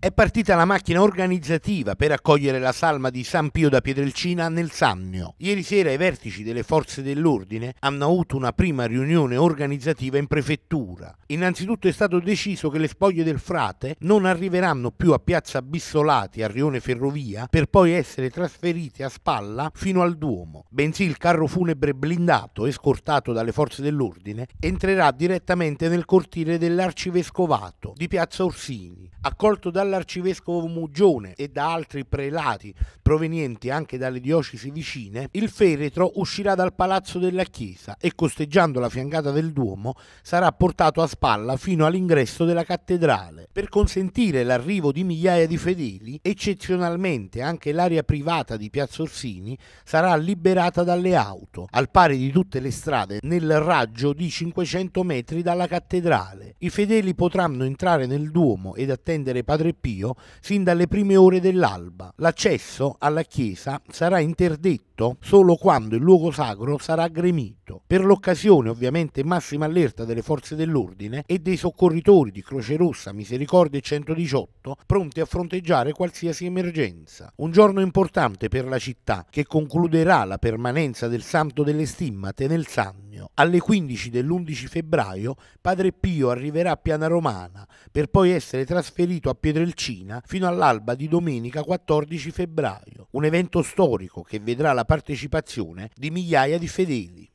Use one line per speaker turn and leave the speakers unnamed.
È partita la macchina organizzativa per accogliere la salma di San Pio da Pietrelcina nel Sannio. Ieri sera i vertici delle forze dell'ordine hanno avuto una prima riunione organizzativa in prefettura. Innanzitutto è stato deciso che le spoglie del frate non arriveranno più a Piazza Bissolati a Rione Ferrovia per poi essere trasferite a spalla fino al Duomo, bensì il carro funebre blindato escortato dalle forze dell'ordine entrerà direttamente nel cortile dell'arcivescovato di Piazza Orsini, accolto dalla dall'arcivescovo Mugione e da altri prelati provenienti anche dalle diocesi vicine, il feretro uscirà dal palazzo della chiesa e costeggiando la fiancata del Duomo sarà portato a spalla fino all'ingresso della cattedrale. Per consentire l'arrivo di migliaia di fedeli, eccezionalmente anche l'area privata di Piazza Orsini sarà liberata dalle auto, al pari di tutte le strade nel raggio di 500 metri dalla cattedrale. I fedeli potranno entrare nel Duomo ed attendere Padre Pio sin dalle prime ore dell'alba. L'accesso alla chiesa sarà interdetto solo quando il luogo sacro sarà gremito. Per l'occasione ovviamente massima allerta delle forze dell'ordine e dei soccorritori di Croce Rossa, Misericordia e 118 pronti a fronteggiare qualsiasi emergenza. Un giorno importante per la città che concluderà la permanenza del Santo delle Stimmate nel Santo Cardogno. Alle 15 dell'11 febbraio Padre Pio arriverà a Piana Romana per poi essere trasferito a Pietrelcina fino all'alba di domenica 14 febbraio, un evento storico che vedrà la partecipazione di migliaia di fedeli.